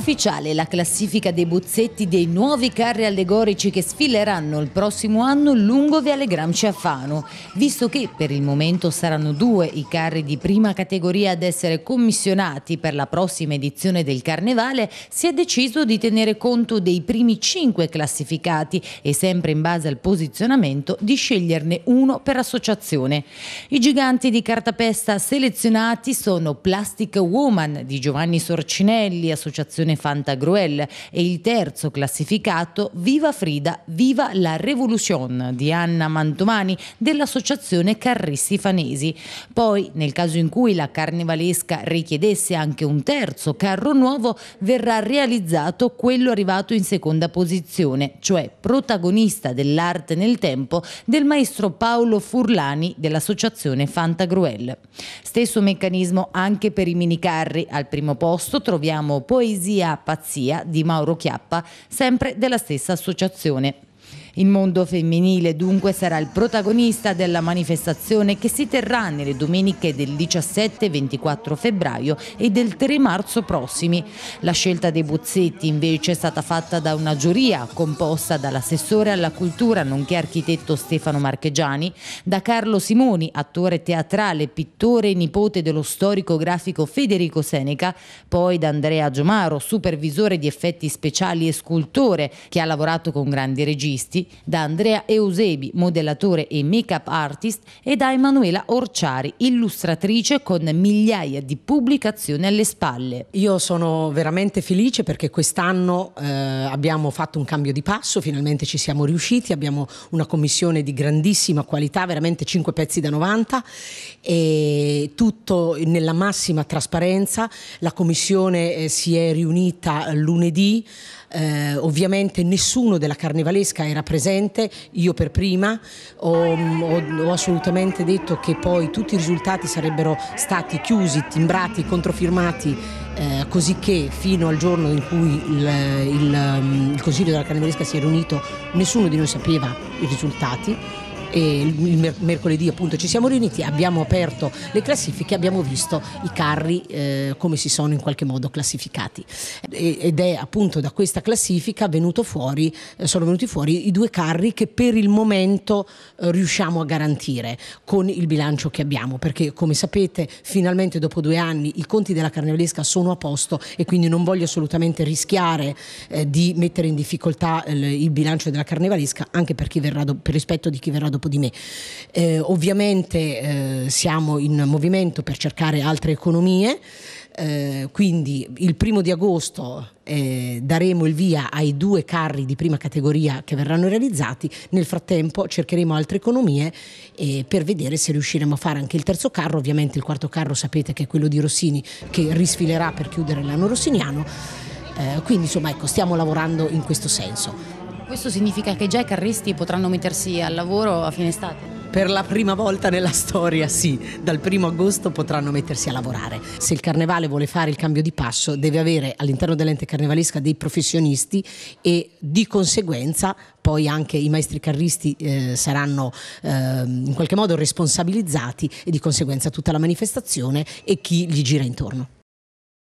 Ufficiale la classifica dei bozzetti dei nuovi carri allegorici che sfileranno il prossimo anno lungo Viale Gramsci a Fano, visto che per il momento saranno due i carri di prima categoria ad essere commissionati per la prossima edizione del Carnevale, si è deciso di tenere conto dei primi cinque classificati e sempre in base al posizionamento di sceglierne uno per associazione. I giganti di cartapesta selezionati sono Plastic Woman di Giovanni Sorcinelli, associazione Fondazione Fantagruel e il terzo classificato Viva Frida, Viva la Revolution di Anna Mantomani dell'Associazione Carristi Fanesi. Poi, nel caso in cui la carnevalesca richiedesse anche un terzo carro nuovo, verrà realizzato quello arrivato in seconda posizione, cioè protagonista dell'arte nel tempo del maestro Paolo Furlani dell'Associazione Fantagruel. Stesso meccanismo anche per i minicarri. Al primo posto troviamo Poesia Via Pazzia di Mauro Chiappa, sempre della stessa associazione. Il mondo femminile dunque sarà il protagonista della manifestazione che si terrà nelle domeniche del 17 e 24 febbraio e del 3 marzo prossimi. La scelta dei bozzetti invece è stata fatta da una giuria composta dall'assessore alla cultura nonché architetto Stefano Marchegiani, da Carlo Simoni, attore teatrale, pittore e nipote dello storico grafico Federico Seneca, poi da Andrea Giomaro, supervisore di effetti speciali e scultore che ha lavorato con grandi registi, prodotti da Andrea Eusebi, modellatore e make-up artist, e da Emanuela Orciari, illustratrice con migliaia di pubblicazioni alle spalle. Io sono veramente felice perché quest'anno eh, abbiamo fatto un cambio di passo, finalmente ci siamo riusciti, abbiamo una commissione di grandissima qualità, veramente 5 pezzi da 90 e tutto nella massima trasparenza. La commissione eh, si è riunita lunedì, eh, ovviamente nessuno della carnevalesca era presente presente, io per prima, ho, ho, ho, assolutamente detto che poi tutti i risultati sarebbero stati chiusi, timbrati, controfirmati, eh, così che fino al giorno in cui il, il, mm, il Consiglio della Canemeresca si è riunito nessuno di noi sapeva i risultati il mercoledì appunto ci siamo riuniti, abbiamo aperto le classifiche, abbiamo visto i carri eh, come si sono in qualche modo classificati ed è appunto da questa classifica venuto fuori, eh, sono venuti fuori i due carri che per il momento eh, riusciamo a garantire con il bilancio che abbiamo perché come sapete finalmente dopo due anni i conti della carnevalesca sono a posto e quindi non voglio assolutamente rischiare eh, di mettere in difficoltà eh, il bilancio della carnevalesca anche per, verrà, per rispetto di chi verrà dopo dopo di me. Eh, ovviamente eh, siamo in movimento per cercare altre economie. Eh, quindi il primo di agosto eh, daremo il via ai due carri di prima categoria che verranno realizzati, nel frattempo cercheremo altre economie eh, per vedere se riusciremo a fare anche il terzo carro, ovviamente il quarto carro sapete che è quello di Rossini che risfilerà per chiudere l'anno rossiniano, eh, quindi insomma ecco stiamo lavorando in questo senso. Questo significa che già i carristi potranno mettersi al lavoro a fine estate? Per la prima volta nella storia, sì, dal primo agosto potranno mettersi a lavorare. Se il carnevale vuole fare il cambio di passo, deve avere all'interno dell'ente carnevalesca dei professionisti e di conseguenza poi anche i maestri carristi eh, saranno eh, in qualche modo responsabilizzati e di conseguenza tutta la manifestazione e chi gli gira intorno.